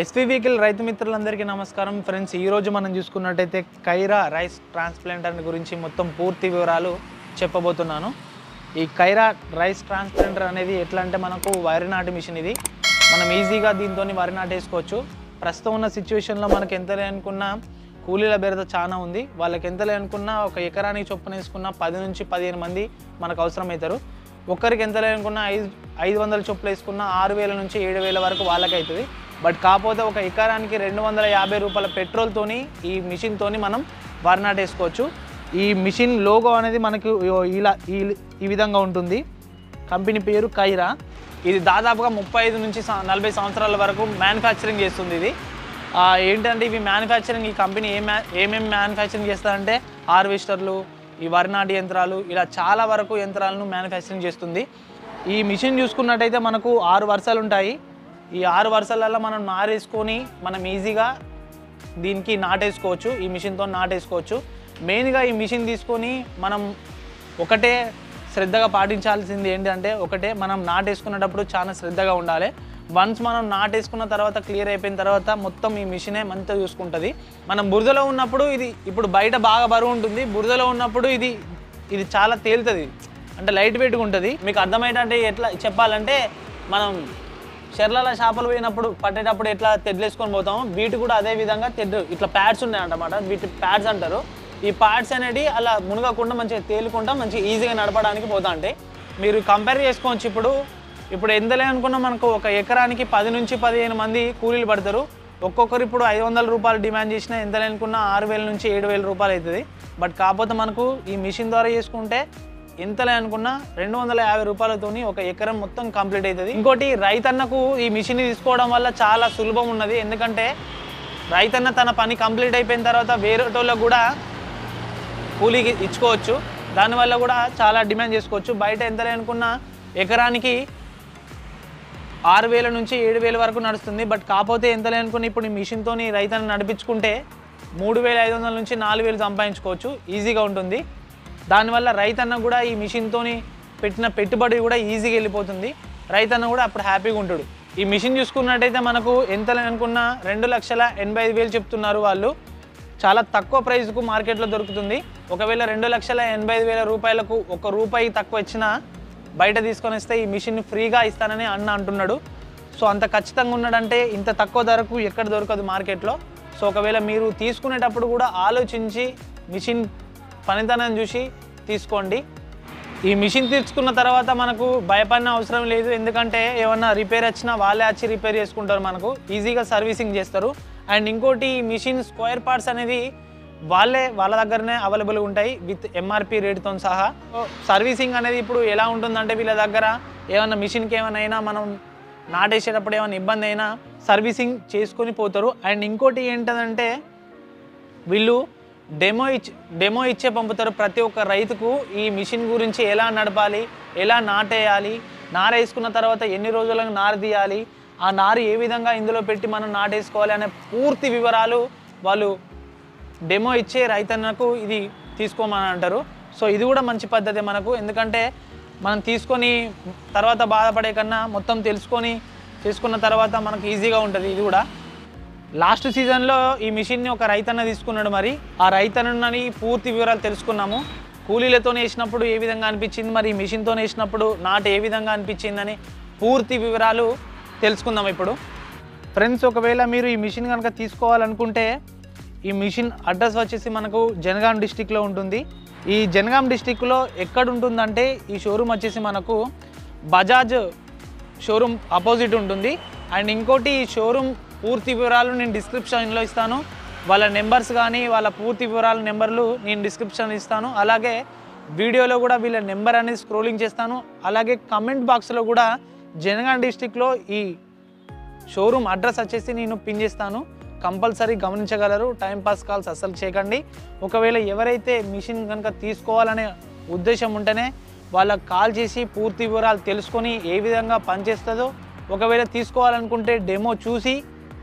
SP vehicle రైతు మిత్రులందరికీ నమస్కారం ఫ్రెండ్స్ ఈరోజు మనం చూసుకున్నట్టయితే కైరా రైస్ ట్రాన్స్ప్లాంటర్ గురించి మొత్తం పూర్తి వివరాలు చెప్పబోతున్నాను ఈ కైరా రైస్ ట్రాన్స్ప్లాంటర్ అనేది ఎట్లా అంటే మనకు వరి నాటు మిషన్ ఇది మనం ఈజీగా దీంతో వరి నాటేసుకోవచ్చు ప్రస్తుతం ఉన్న సిచ్యువేషన్లో మనకు ఎంత లేనుకున్నా కూలీల బెరత చాలా ఉంది వాళ్ళకి ఎంత లేనుకున్నా ఒక ఎకరానికి చొప్పున వేసుకున్న పది నుంచి పదిహేను మంది మనకు అవసరమవుతారు ఒక్కరికి ఎంత లేనుకున్నా ఐదు ఐదు వందల చొప్పులు వేసుకున్న ఆరు వేల నుంచి ఏడు వేల వరకు వాళ్ళకైతుంది బట్ కాకపోతే ఒక ఎకరానికి రెండు వందల యాభై రూపాయల పెట్రోల్తోని ఈ మిషన్తోని మనం వరి నాటేసుకోవచ్చు ఈ మిషన్ లోగో అనేది మనకు ఇలా ఈ విధంగా ఉంటుంది కంపెనీ పేరు కైరా ఇది దాదాపుగా ముప్పై ఐదు నుంచి నలభై సంవత్సరాల వరకు మ్యానుఫ్యాక్చరింగ్ చేస్తుంది ఇది ఏంటంటే ఇవి మ్యానుఫ్యాక్చరింగ్ ఈ కంపెనీ ఏ ఏమేమి మ్యానుఫ్యాక్చరింగ్ చేస్తారంటే హార్వెస్టర్లు ఈ వరి నాటి యంత్రాలు ఇలా చాలా వరకు యంత్రాలను మ్యానుఫ్యాక్చరింగ్ చేస్తుంది ఈ మిషన్ చూసుకున్నట్టయితే మనకు ఆరు వరుసలు ఉంటాయి ఈ ఆరు వరుసలలో మనం నారేసుకొని మనం ఈజీగా దీనికి నాటేసుకోవచ్చు ఈ మిషన్తో నాటేసుకోవచ్చు మెయిన్గా ఈ మిషన్ తీసుకొని మనం ఒకటే శ్రద్ధగా పాటించాల్సింది ఏంటంటే ఒకటే మనం నాటేసుకునేటప్పుడు చాలా శ్రద్ధగా ఉండాలి వన్స్ మనం నాటేసుకున్న తర్వాత క్లియర్ అయిపోయిన తర్వాత మొత్తం ఈ మిషనే మంచిగా చూసుకుంటుంది మనం బురదలో ఉన్నప్పుడు ఇది ఇప్పుడు బయట బాగా బరువు ఉంటుంది బురదలో ఉన్నప్పుడు ఇది ఇది చాలా తేలుతుంది అంటే లైట్ వెయిట్గా ఉంటుంది మీకు అర్థమయ్యేటంటే ఎట్లా చెప్పాలంటే మనం చెర్లలో చేపలు పోయినప్పుడు పట్టేటప్పుడు ఎట్లా తెడ్లేసుకొని పోతాము వీటి కూడా అదే విధంగా తెడ్డు ఇట్లా ప్యాడ్స్ ఉన్నాయన్నమాట వీటి ప్యాడ్స్ అంటారు ఈ ప్యాడ్స్ అనేది అలా మునగకుండా మంచిగా తేలుకుండా మంచి ఈజీగా నడపడానికి పోతా అంటే మీరు కంపేర్ చేసుకోవచ్చు ఇప్పుడు ఇప్పుడు ఎంతలే అనుకున్నా మనకు ఒక ఎకరానికి పది నుంచి పదిహేను మంది కూలీలు పడతారు ఒక్కొక్కరు ఇప్పుడు ఐదు వందల రూపాయలు డిమాండ్ చేసినా ఎంత లేనుకున్నా ఆరు వేల నుంచి ఏడు వేల రూపాయలు అవుతుంది బట్ కాకపోతే మనకు ఈ మిషన్ ద్వారా చేసుకుంటే ఎంతలే అనుకున్నా రెండు వందల యాభై రూపాయలతోని ఒక ఎకరం మొత్తం కంప్లీట్ అవుతుంది ఇంకోటి రైతన్నకు ఈ మిషన్ తీసుకోవడం వల్ల చాలా సులభం ఉన్నది ఎందుకంటే రైతన్న తన పని కంప్లీట్ అయిపోయిన తర్వాత వేరేటోళ్ళకు కూడా కూలీకి ఇచ్చుకోవచ్చు దానివల్ల కూడా చాలా డిమాండ్ చేసుకోవచ్చు బయట ఎంతలే అనుకున్నా ఎకరానికి ఆరు వేల నుంచి ఏడు వేల వరకు నడుస్తుంది బట్ కాకపోతే ఎంతలే అనుకుని ఇప్పుడు ఈ మిషన్తో రైతన్న నడిపించుకుంటే మూడు వేల ఐదు వందల నుంచి నాలుగు వేలు సంపాదించుకోవచ్చు ఈజీగా ఉంటుంది దానివల్ల రైతన్న కూడా ఈ మిషన్తోని పెట్టిన పెట్టుబడి కూడా ఈజీగా వెళ్ళిపోతుంది రైతన్న కూడా అప్పుడు హ్యాపీగా ఉంటాడు ఈ మిషన్ చూసుకున్నట్టయితే మనకు ఎంత అనుకున్న రెండు లక్షల ఎనభై ఐదు వేలు చెప్తున్నారు వాళ్ళు చాలా తక్కువ ప్రైస్కు మార్కెట్లో దొరుకుతుంది ఒకవేళ రెండు లక్షల ఎనభై ఐదు వేల రూపాయలకు ఒక రూపాయి తక్కువ ఇచ్చినా బయట తీసుకొని వస్తే ఈ మిషన్ ఫ్రీగా ఇస్తానని అన్న అంటున్నాడు సో అంత ఖచ్చితంగా ఉన్నాడంటే ఇంత తక్కువ ధరకు ఎక్కడ దొరకదు మార్కెట్లో సో ఒకవేళ మీరు తీసుకునేటప్పుడు కూడా ఆలోచించి మిషన్ పనితనం చూసి తీసుకోండి ఈ మిషన్ తీర్చుకున్న తర్వాత మనకు భయపడిన అవసరం లేదు ఎందుకంటే ఏమన్నా రిపేర్ వచ్చినా వాళ్ళే వచ్చి రిపేర్ చేసుకుంటారు మనకు ఈజీగా సర్వీసింగ్ చేస్తారు అండ్ ఇంకోటి ఈ మిషన్ స్క్వేర్ పార్ట్స్ అనేది వాళ్ళే వాళ్ళ దగ్గరనే అవైలబుల్గా ఉంటాయి విత్ ఎంఆర్పి రేట్తో సహా సర్వీసింగ్ అనేది ఇప్పుడు ఎలా ఉంటుందంటే వీళ్ళ దగ్గర ఏమన్నా మిషన్కి ఏమైనా అయినా మనం నాటేసేటప్పుడు ఏమైనా ఇబ్బంది అయినా సర్వీసింగ్ చేసుకొని పోతారు అండ్ ఇంకోటి ఏంటంటే వీళ్ళు డెమో ఇచ్చి డెమో ఇచ్చే పంపుతారు ప్రతి ఒక్క రైతుకు ఈ మిషన్ గురించి ఎలా నడపాలి ఎలా నాటేయాలి నార వేసుకున్న తర్వాత ఎన్ని రోజులకు నార తీయాలి ఆ నారు ఏ విధంగా ఇందులో పెట్టి మనం నాటేసుకోవాలి అనే పూర్తి వివరాలు వాళ్ళు డెమో ఇచ్చే రైతన్నకు ఇది తీసుకోమని అంటారు సో ఇది కూడా మంచి పద్ధతి మనకు ఎందుకంటే మనం తీసుకొని తర్వాత బాధపడే కన్నా మొత్తం తెలుసుకొని తీసుకున్న తర్వాత మనకు ఈజీగా ఉంటుంది ఇది కూడా లాస్ట్ సీజన్లో ఈ మిషన్ని ఒక రైతన్న తీసుకున్నాడు మరి ఆ రైతన్నని పూర్తి వివరాలు తెలుసుకున్నాము కూలీలతో వేసినప్పుడు ఏ విధంగా అనిపించింది మరి మిషన్తో వేసినప్పుడు నాటు ఏ విధంగా అనిపించిందని పూర్తి వివరాలు తెలుసుకుందాం ఇప్పుడు ఫ్రెండ్స్ ఒకవేళ మీరు ఈ మిషన్ కనుక తీసుకోవాలనుకుంటే ఈ మిషన్ అడ్రస్ వచ్చేసి మనకు జనగాం డిస్టిక్లో ఉంటుంది ఈ జనగాం డిస్టిక్లో ఉంటుందంటే ఈ షోరూమ్ వచ్చేసి మనకు బజాజ్ షోరూమ్ అపోజిట్ ఉంటుంది అండ్ ఇంకోటి ఈ షోరూమ్ పూర్తి వివరాలు నేను డిస్క్రిప్షన్లో ఇస్తాను వాళ్ళ నెంబర్స్ కానీ వాళ్ళ పూర్తి వివరాల నెంబర్లు నేను డిస్క్రిప్షన్ ఇస్తాను అలాగే వీడియోలో కూడా వీళ్ళ నెంబర్ అనేది స్క్రోలింగ్ చేస్తాను అలాగే కమెంట్ బాక్స్లో కూడా జనగాం డిస్టిక్లో ఈ షోరూమ్ అడ్రస్ వచ్చేసి నేను పిన్ చేస్తాను కంపల్సరీ గమనించగలరు టైంపాస్ కాల్స్ అస్సలు చేయకండి ఒకవేళ ఎవరైతే మిషన్ కనుక తీసుకోవాలనే ఉద్దేశం ఉంటేనే వాళ్ళకి కాల్ చేసి పూర్తి వివరాలు తెలుసుకొని ఏ విధంగా పనిచేస్తుందో ఒకవేళ తీసుకోవాలనుకుంటే డెమో చూసి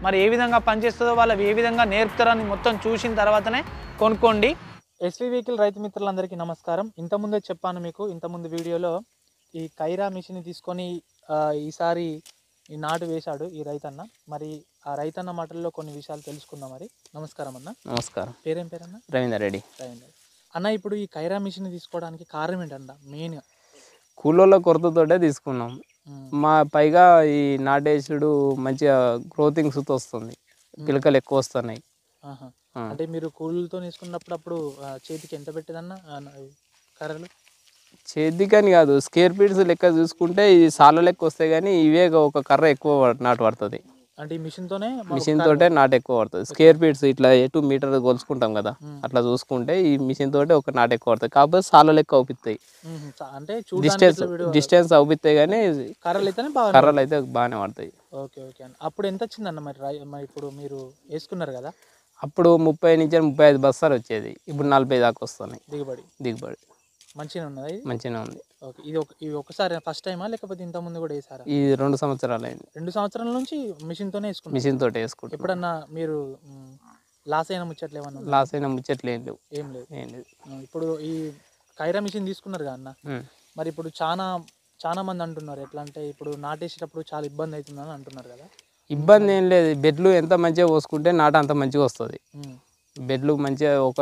మరి ఏ విధంగా పనిచేస్తుందో వాళ్ళు ఏ విధంగా నేర్పుతారని మొత్తం చూసిన తర్వాతనే కొనుక్కోండి ఎస్వి వెహికల్ రైతు మిత్రులందరికీ నమస్కారం ఇంతకుముందే చెప్పాను మీకు ఇంతకుముందు వీడియోలో ఈ కైరా మిషన్ తీసుకొని ఈసారి ఈ నాటు వేశాడు ఈ రైతన్న మరి ఆ రైతన్న మాటల్లో కొన్ని విషయాలు తెలుసుకుందాం మరి నమస్కారం అన్న నమస్కారం పేరేం పేరన్న రవీందర్ రెడ్డి రవీందర్ అన్న ఇప్పుడు ఈ కైరా మిషన్ తీసుకోవడానికి కారణం ఏంటన్న మెయిన్ కూలోళ్ళ కొరతతోటే తీసుకున్నాం మా పైగా ఈ నాటేసుడు మంచిగా గ్రోతింగ్ సుత్ వస్తుంది పిలకలు ఎక్కువ వస్తున్నాయి అంటే మీరు కూలీలతో తీసుకున్నప్పుడు అప్పుడు చేతికి ఎంత పెట్టేదన్నా కర్రలు కానీ కాదు స్కేర్ ఫీట్స్ లెక్క చూసుకుంటే ఈ సాల లెక్క వస్తాయి కానీ ఇవే ఒక కర్ర ఎక్కువ నాటు పడుతుంది అంటే ఈ మిషన్ తోటే నాటు ఎక్కువ పడుతుంది స్కేర్ ఫీట్స్ ఇట్లా టూ మీటర్ కొలుచుకుంటాం కదా hmm. అట్లా చూసుకుంటే ఈ మిషన్ తోటే ఒక నాటు ఎక్కువ పడుతుంది కాకపోతే సాలలు లెక్క అవుతాయి hmm. అంటే డిస్టెన్స్ డిస్టెన్స్ అవుపిస్తాయి కానీ కర్రలు అయితే కర్రలు అయితే బాగానే పడతాయి ఓకే ఓకే అప్పుడు ఎంత వచ్చిందన్న మరి ఇప్పుడు మీరు వేసుకున్నారు కదా అప్పుడు ముప్పై నుంచి ముప్పై ఐదు బస్సార్ వచ్చేది ఇప్పుడు నలభై దాకా వస్తున్నాయి దిగుబడి దిగుబడి మంచిగా ఉన్నది మంచిగా ఉంది ఓకే ఇది ఒక ఇది ఒకసారి ఫస్ట్ టైమా లేకపోతే ఇంత ముందు కూడా వేసారా ఇది రెండు సంవత్సరాలు అయింది రెండు సంవత్సరాల నుంచి మిషన్ తోనే వేసుకుంటారు మిషన్ తోటే వేసుకుంటారు ఎప్పుడన్నా మీరు లాస్ అయిన ముచ్చట్లు ఏమన్నా లాస్ అయిన ముచ్చట్లు ఏం లేవు ఏం లేవు ఏం లేదు ఇప్పుడు ఈ కైరా మిషన్ తీసుకున్నారు కదా అన్న మరి ఇప్పుడు చాలా చాలా మంది అంటున్నారు ఎట్లా అంటే ఇప్పుడు నాటేసేటప్పుడు చాలా ఇబ్బంది అవుతుందని అంటున్నారు కదా ఇబ్బంది ఏం లేదు బెడ్లు ఎంత మంచిగా పోసుకుంటే నాట అంత మంచిగా వస్తుంది బెడ్లు మంచిగా ఒక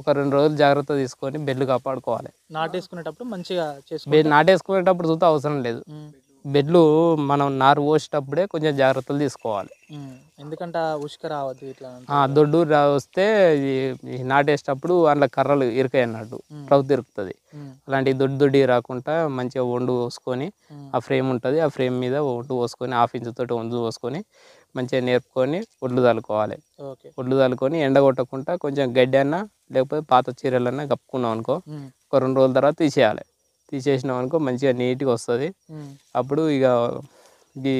ఒక రెండు రోజులు జాగ్రత్త తీసుకొని బెడ్లు కాపాడుకోవాలి నాటేసుకునేటప్పుడు మంచిగా చేసుకో నాటేసుకునేటప్పుడు చూస్తే అవసరం లేదు బెడ్లు మనం నారు పోసేటప్పుడే కొంచెం జాగ్రత్తలు తీసుకోవాలి ఎందుకంటే ఉసుక రావద్దు ఇట్లా దొడ్డు వస్తే నాటేసేటప్పుడు అందులో కర్రలు ఇరకాయి అన్నట్టు ప్రభుత్వం ఇరుకుతుంది అలాంటి దొడ్డు దొడ్డి రాకుండా మంచిగా వండు పోసుకొని ఆ ఫ్రేమ్ ఉంటుంది ఆ ఫ్రేమ్ మీద వండు పోసుకొని హాఫ్ ఇంచ్ తోటి వండు పోసుకొని మంచిగా నేర్పుకొని ఒడ్లు తలుకోవాలి ఒడ్లు తలుకొని కొట్టకుండా కొంచెం గడ్డి అన్నా లేకపోతే పాత చీరలన్నా కప్పుకున్నాం అనుకో ఒక రెండు రోజుల తర్వాత తీసేయాలి తీసేసినాం అనుకో మంచిగా నీట్గా వస్తుంది అప్పుడు ఇక ఇది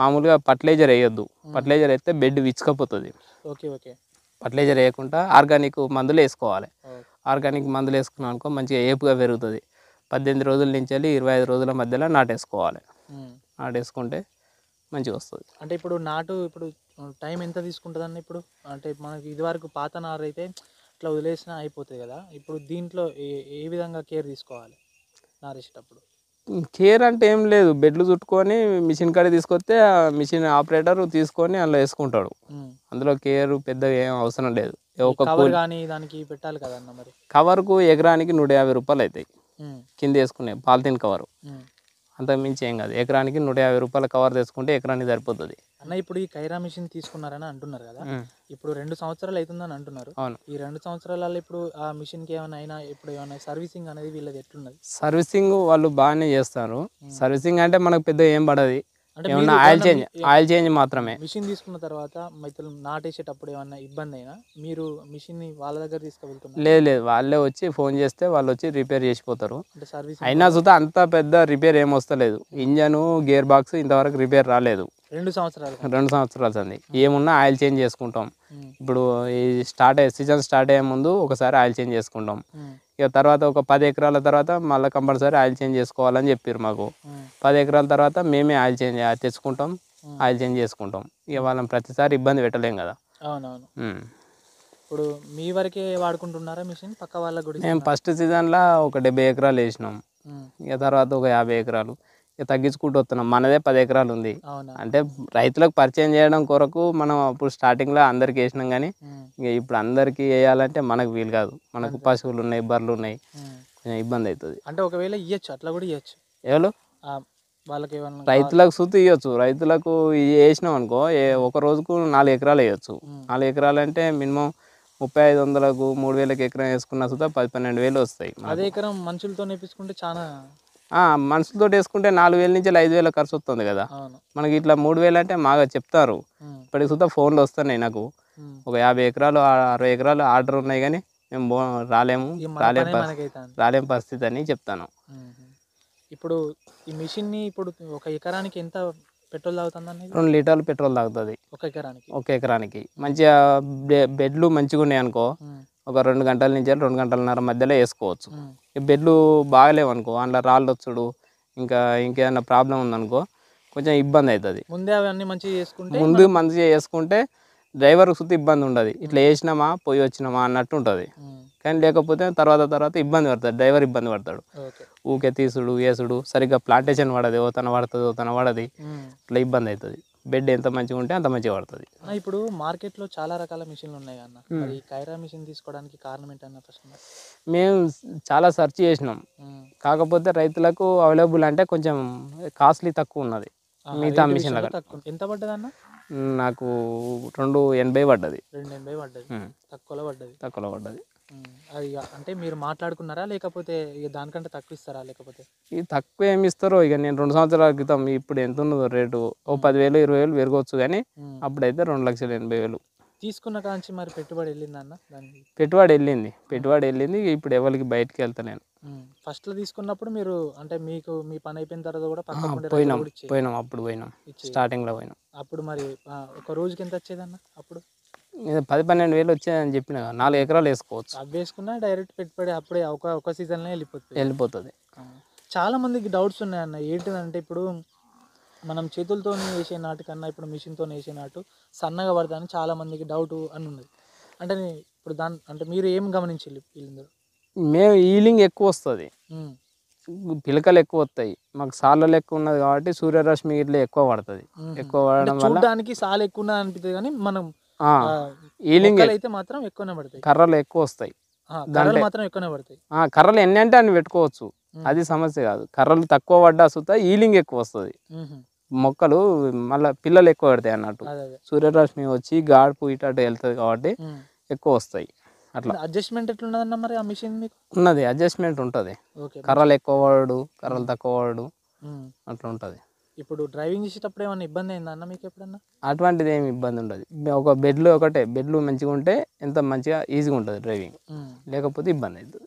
మామూలుగా ఫర్టిలైజర్ వేయొద్దు ఫర్టిలైజర్ వేస్తే బెడ్ విచ్చుకపోతుంది ఫర్టిలైజర్ వేయకుండా ఆర్గానిక్ మందులు వేసుకోవాలి ఆర్గానిక్ మందులు వేసుకున్నాం అనుకో మంచిగా ఏపుగా పెరుగుతుంది పద్దెనిమిది రోజుల నుంచి వెళ్ళి ఇరవై ఐదు రోజుల మధ్యలో నాటేసుకోవాలి నాటేసుకుంటే మంచిగా వస్తుంది అంటే ఇప్పుడు నాటు ఇప్పుడు టైం ఎంత తీసుకుంటుందండి ఇప్పుడు అంటే మనకి ఇదివరకు పాత నారు అయితే ఇట్లా వదిలేసినా అయిపోతుంది కదా ఇప్పుడు దీంట్లో ఏ ఏ విధంగా కేర్ తీసుకోవాలి నారేసేటప్పుడు కేర్ అంటే ఏం లేదు బెడ్లు చుట్టుకొని మిషన్ కాడ తీసుకొస్తే ఆ మిషన్ ఆపరేటర్ తీసుకొని అందులో వేసుకుంటాడు అందులో కేర్ పెద్దగా ఏం అవసరం లేదు ఒక కవర్ కానీ దానికి పెట్టాలి కదన్న మరి కవర్కు ఎకరానికి నూట యాభై రూపాయలు అవుతాయి కింద వేసుకునే పాలిథిన్ కవర్ అంతకుమించి ఏం కాదు ఎకరానికి నూట యాభై రూపాయల కవర్ తీసుకుంటే ఎకరానికి సరిపోతుంది అన్న ఇప్పుడు ఈ కైరా మిషన్ తీసుకున్నారని అంటున్నారు కదా ఇప్పుడు రెండు సంవత్సరాలు అవుతుందని అంటున్నారు అవును ఈ రెండు సంవత్సరాలలో ఇప్పుడు ఆ మిషన్కి ఏమైనా అయినా ఇప్పుడు ఏమైనా సర్వీసింగ్ అనేది వీళ్ళది ఎట్లున్నది సర్వీసింగ్ వాళ్ళు బాగానే చేస్తారు సర్వీసింగ్ అంటే మనకు పెద్ద ఏం పడదు ఏమన్నా ఆయిల్ చేంజ్ ఆయిల్ చేంజ్ మాత్రమే మిషన్ తీసుకున్న తర్వాత మిత్రులు నాటేసేటప్పుడు ఏమన్నా ఇబ్బంది అయినా మీరు మిషన్ వాళ్ళ దగ్గర తీసుకువెళ్తున్నారు లేదు లేదు వాళ్ళే వచ్చి ఫోన్ చేస్తే వాళ్ళు వచ్చి రిపేర్ చేసిపోతారు అయినా చూస్తే అంత పెద్ద రిపేర్ ఏమొస్తలేదు వస్తలేదు ఇంజను గేర్ బాక్స్ ఇంతవరకు రిపేర్ రాలేదు రెండు సంవత్సరాలు రెండు సంవత్సరాలు చంది ఏమున్నా ఆయిల్ చేంజ్ చేసుకుంటాం ఇప్పుడు ఈ స్టార్ట్ అయ్యే సీజన్ స్టార్ట్ అయ్యే ముందు ఒకసారి ఆయిల్ చేంజ్ చేసుకుంటాం ఇక తర్వాత ఒక పది ఎకరాల తర్వాత మళ్ళీ కంపల్సరీ ఆయిల్ చేంజ్ చేసుకోవాలని చెప్పారు మాకు పది ఎకరాల తర్వాత మేమే ఆయిల్ చేంజ్ తెచ్చుకుంటాం ఆయిల్ చేంజ్ చేసుకుంటాం ఇక వాళ్ళని ప్రతిసారి ఇబ్బంది పెట్టలేం కదా అవునవును ఇప్పుడు మీ వరకే వాడుకుంటున్నారా మిషన్ పక్క వాళ్ళకి గుడి మేము ఫస్ట్ సీజన్లో ఒక డెబ్బై ఎకరాలు వేసినాం ఇక తర్వాత ఒక యాభై ఎకరాలు తగ్గించుకుంటూ వస్తున్నాం మనదే పది ఎకరాలు ఉంది అంటే రైతులకు పరిచయం చేయడం కొరకు మనం అప్పుడు స్టార్టింగ్లో అందరికి వేసినాం కానీ ఇక ఇప్పుడు అందరికి వేయాలంటే మనకు వీలు కాదు మనకు పశువులు ఉన్నాయి బర్రెలు ఉన్నాయి కొంచెం ఇబ్బంది అవుతుంది అంటే ఒకవేళ ఇవ్వచ్చు అట్లా కూడా ఇవ్వచ్చు ఎవరు వాళ్ళకి రైతులకు సుత్తి ఇవ్వచ్చు రైతులకు వేసినాం అనుకో ఒక రోజుకు నాలుగు ఎకరాలు వేయచ్చు నాలుగు ఎకరాలు అంటే మినిమం ముప్పై ఐదు వందలకు మూడు వేలకు ఎకరం వేసుకున్న సుతా పది పన్నెండు వేలు వస్తాయి అదే ఎకరం మనుషులతో నేర్పించుకుంటే చాలా మనుషులతో వేసుకుంటే నాలుగు వేల నుంచి ఐదు వేల ఖర్చు వస్తుంది కదా మనకి ఇట్లా మూడు వేలు అంటే మాగా చెప్తారు ఇప్పటికి సుద్ధా ఫోన్లు వస్తున్నాయి నాకు ఒక యాభై ఎకరాలు అరవై ఎకరాలు ఆర్డర్ ఉన్నాయి కానీ మేము రాలేము రాలేము రాలేము పరిస్థితి అని చెప్తాను ఇప్పుడు ఈ మిషన్ని ఇప్పుడు ఒక ఎకరానికి ఎంత పెట్రోల్ తాగుతుందండి రెండు లీటర్లు పెట్రోల్ తాగుతుంది ఒక ఎకరానికి ఒక ఎకరానికి మంచిగా బెడ్లు మంచిగా ఉన్నాయి అనుకో ఒక రెండు గంటల నుంచి రెండు గంటలన్నర మధ్యలో వేసుకోవచ్చు బెడ్లు బాగలేవనుకో అందులో రాళ్ళు వచ్చుడు ఇంకా ఇంకేమైనా ప్రాబ్లం ఉందనుకో కొంచెం ఇబ్బంది అవుతుంది ముందే అవన్నీ మంచిగా చేసుకుంటే ముందు మంచిగా చేసుకుంటే డ్రైవర్ సుత్తి ఇబ్బంది ఉండదు ఇట్లా వేసినామా పోయి వచ్చినామా అన్నట్టు ఉంటుంది కానీ లేకపోతే తర్వాత తర్వాత ఇబ్బంది పడతాడు డ్రైవర్ ఇబ్బంది పడతాడు ఊకే తీసుడు వేసుడు సరిగ్గా ప్లాంటేషన్ పడదు ఓ తన ఓ తన పడది ఇట్లా ఇబ్బంది అవుతుంది బెడ్ ఎంత మంచిగా ఉంటే అంత మంచిగా పడుతుంది ఇప్పుడు మార్కెట్లో చాలా రకాల మిషన్లు ఉన్నాయి అన్న కైరా మిషన్ తీసుకోవడానికి కారణం ఏంటన్న ప్రశ్న మేము చాలా సెర్చ్ చేసినాం కాకపోతే రైతులకు అవైలబుల్ అంటే కొంచెం కాస్ట్లీ తక్కువ ఉన్నది మిగతా మిషన్ ఎంత పడ్డది అన్న నాకు రెండు ఎనభై పడ్డది రెండు ఎనభై పడ్డది తక్కువలో పడ్డది తక్కువలో పడ్డది అది అంటే మీరు మాట్లాడుకున్నారా లేకపోతే ఇక దానికంటే తక్కువ ఇస్తారా లేకపోతే ఇది తక్కువ ఏమి ఇస్తారో ఇక నేను రెండు సంవత్సరాల క్రితం ఇప్పుడు ఎంత ఉన్నదో రేటు ఓ పదివేలు ఇరవై వేలు పెరగవచ్చు కానీ అప్పుడైతే రెండు లక్షల ఎనభై వేలు తీసుకున్న కాంచి మరి పెట్టుబడి వెళ్ళింది అన్న దానికి పెట్టుబడి వెళ్ళింది పెట్టుబడి వెళ్ళింది ఇప్పుడు ఎవరికి బయటకి వెళ్తా నేను ఫస్ట్ లో తీసుకున్నప్పుడు మీరు అంటే మీకు మీ పని అయిపోయిన తర్వాత కూడా పక్కన పోయినాం పోయినాం అప్పుడు పోయినాం స్టార్టింగ్ లో పోయినాం అప్పుడు మరి ఒక రోజుకి ఎంత వచ్చేదన్న అప్పుడు పది పన్నెండు వేలు వచ్చాయని చెప్పిన నాలుగు ఎకరాలు వేసుకోవచ్చు అది వేసుకున్నా డైరెక్ట్ పెట్టుబడి అప్పుడే ఒక ఒక సీజన్లో వెళ్ళిపోతుంది వెళ్ళిపోతుంది చాలా మందికి డౌట్స్ ఉన్నాయన్న ఏంటిదంటే ఇప్పుడు మనం చేతులతో వేసే నాటు కన్నా ఇప్పుడు మిషన్తో వేసే నాటు సన్నగా పడతాను చాలా మందికి డౌట్ అని ఉన్నది అంటే ఇప్పుడు దాని అంటే మీరు ఏం గమనించాలి వీళ్ళందరూ మేము ఈలింగ్ ఎక్కువ వస్తుంది పిలకలు ఎక్కువ వస్తాయి మాకు సాళ్ళ ఎక్కువ ఉన్నది కాబట్టి సూర్యరశ్మి ఇట్లా ఎక్కువ పడుతుంది ఎక్కువ పడడం వల్ల దానికి సాలు ఎక్కువ అనిపిస్తుంది కానీ మనం ఈలింగ్ అయితే మాత్రం ఎక్కువనే పడతాయి కర్రలు ఎక్కువ వస్తాయి కర్రలు మాత్రం ఎక్కువనే పడతాయి కర్రలు ఎన్ని అంటే అన్ని పెట్టుకోవచ్చు అది సమస్య కాదు కర్రలు తక్కువ పడ్డా సుతా ఈలింగ్ ఎక్కువ వస్తుంది మొక్కలు మళ్ళీ పిల్లలు ఎక్కువ పెడతాయి అన్నట్టు సూర్యరశ్మి వచ్చి గాడుపు ఇటు వెళ్తుంది కాబట్టి ఎక్కువ వస్తాయి అట్లా అడ్జస్ట్మెంట్ ఎట్లున్నదన్న మరి ఆ మిషన్ ఉన్నది అడ్జస్ట్మెంట్ ఉంటుంది కర్రలు ఎక్కువ వాడు కర్రలు తక్కువ వాడు అట్లా ఉంటుంది ఇప్పుడు డ్రైవింగ్ చేసేటప్పుడు ఏమైనా ఇబ్బంది అయిందా అన్న మీకు ఎప్పుడన్నా అటువంటిది ఏమి ఇబ్బంది ఉండదు ఒక బెడ్లు ఒకటే బెడ్లు మంచిగా ఉంటే ఎంత మంచిగా ఈజీగా ఉంటుంది డ్రైవింగ్ లేకపోతే ఇబ్బంది అవుతుంది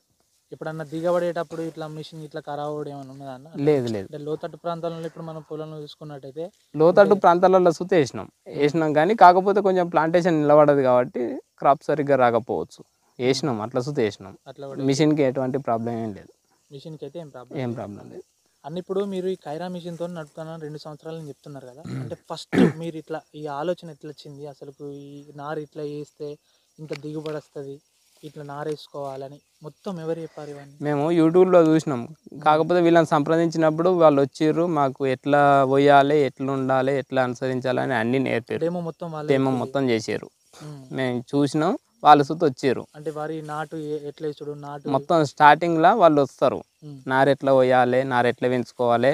ఎప్పుడన్నా దిగబడేటప్పుడు ఇట్లా మిషన్ ఇట్లా ఖరాబ్ అవడం ఏమైనా ఉన్నదా అన్న లేదు లేదు అంటే లోతట్టు ప్రాంతాలలో ఇప్పుడు మనం పొలం చూసుకున్నట్టయితే లోతట్టు ప్రాంతాలలో సుత వేసినాం వేసినాం కానీ కాకపోతే కొంచెం ప్లాంటేషన్ నిలబడదు కాబట్టి క్రాప్ సరిగ్గా రాకపోవచ్చు వేసినాం అట్లా సుత వేసినాం అట్లా మిషన్కి ఎటువంటి ప్రాబ్లం ఏం లేదు మిషన్కి అయితే ఏం ప్రాబ్లం ఏం ప్రాబ్లం లేదు అన్న ఇప్పుడు మీరు ఈ కైరా మిషన్తో నడుపుతున్నాను రెండు సంవత్సరాలు చెప్తున్నారు కదా అంటే ఫస్ట్ మీరు ఇట్లా ఈ ఆలోచన ఎట్లా వచ్చింది అసలు ఈ నారు ఇట్లా వేస్తే ఇంత దిగుబడి వస్తుంది ఇట్లా నారేసుకోవాలని మొత్తం ఎవరు చెప్పారు ఇవన్నీ మేము యూట్యూబ్లో చూసినాం కాకపోతే వీళ్ళని సంప్రదించినప్పుడు వాళ్ళు వచ్చిర్రు మాకు ఎట్లా పోయాలి ఎట్లా ఉండాలి ఎట్లా అనుసరించాలి అని అన్ని నేర్పారు ఏమో మొత్తం వాళ్ళు ఏమో మొత్తం చేసారు మేము చూసినాం వాళ్ళు సుత వచ్చారు అంటే వారి నాటు ఎట్లా చూడు నాటు మొత్తం స్టార్టింగ్లో వాళ్ళు వస్తారు ఎట్లా పోయాలి ఎట్లా పెంచుకోవాలి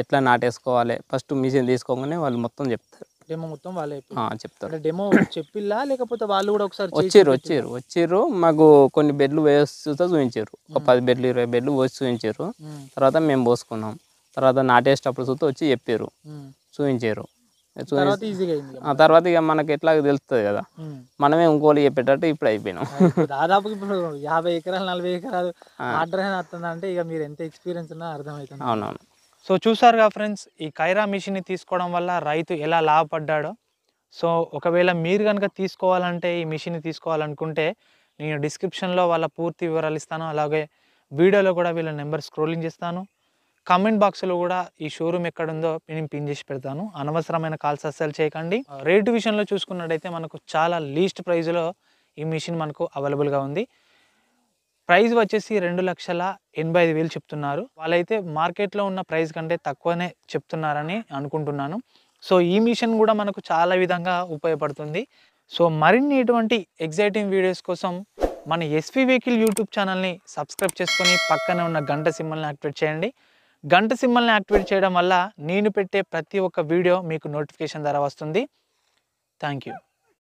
ఎట్లా నాటేసుకోవాలి ఫస్ట్ మిషన్ తీసుకోగానే వాళ్ళు మొత్తం చెప్తారు డెమో మొత్తం వాళ్ళే చెప్తారు డెమో చెప్పిల్లా లేకపోతే వాళ్ళు కూడా ఒకసారి వచ్చారు వచ్చారు వచ్చారు మాకు కొన్ని బెడ్లు వేస్తూ చూపించారు ఒక పది బెడ్లు ఇరవై బెడ్లు పోసి చూపించారు తర్వాత మేము పోసుకున్నాం తర్వాత నాటేసేటప్పుడు చూస్తూ వచ్చి చెప్పారు చూపించారు ఆ తర్వాత ఇక మనకి ఎట్లా తెలుస్తుంది కదా మనమే ఇంకోళ్ళు చెప్పేటట్టు ఇప్పుడు అయిపోయినాం దాదాపు ఇప్పుడు యాభై ఎకరాలు నలభై ఎకరాలు ఆర్డర్ అయినా వస్తుందంటే ఇక మీరు ఎంత ఎక్స్పీరియన్స్ ఉన్నా అర్థమవుతుంది అవునవును సో చూసారుగా ఫ్రెండ్స్ ఈ కైరా మిషన్ని తీసుకోవడం వల్ల రైతు ఎలా లాభపడ్డాడో సో ఒకవేళ మీరు కనుక తీసుకోవాలంటే ఈ మిషన్ తీసుకోవాలనుకుంటే నేను డిస్క్రిప్షన్లో వాళ్ళ పూర్తి వివరాలు ఇస్తాను అలాగే వీడియోలో కూడా వీళ్ళ నెంబర్ స్క్రోలింగ్ చేస్తాను కామెంట్ బాక్స్లో కూడా ఈ షోరూమ్ ఎక్కడుందో నేను పిన్ చేసి పెడతాను అనవసరమైన కాల్స్ అస్సలు చేయకండి రేటు విషయంలో చూసుకున్నట్టయితే మనకు చాలా లీస్ట్ ప్రైజ్లో ఈ మిషన్ మనకు అవైలబుల్గా ఉంది ప్రైజ్ వచ్చేసి రెండు లక్షల ఎనభై ఐదు వేలు చెప్తున్నారు వాళ్ళైతే మార్కెట్లో ఉన్న ప్రైస్ కంటే తక్కువనే చెప్తున్నారని అనుకుంటున్నాను సో ఈ మిషన్ కూడా మనకు చాలా విధంగా ఉపయోగపడుతుంది సో మరిన్ని ఇటువంటి ఎగ్జైటింగ్ వీడియోస్ కోసం మన ఎస్వి వెహికల్ యూట్యూబ్ ఛానల్ని సబ్స్క్రైబ్ చేసుకొని పక్కనే ఉన్న గంట సింబల్ని యాక్టివేట్ చేయండి గంట సింబల్ని యాక్టివేట్ చేయడం వల్ల నేను పెట్టే ప్రతి ఒక్క వీడియో మీకు నోటిఫికేషన్ ద్వారా వస్తుంది థ్యాంక్ యూ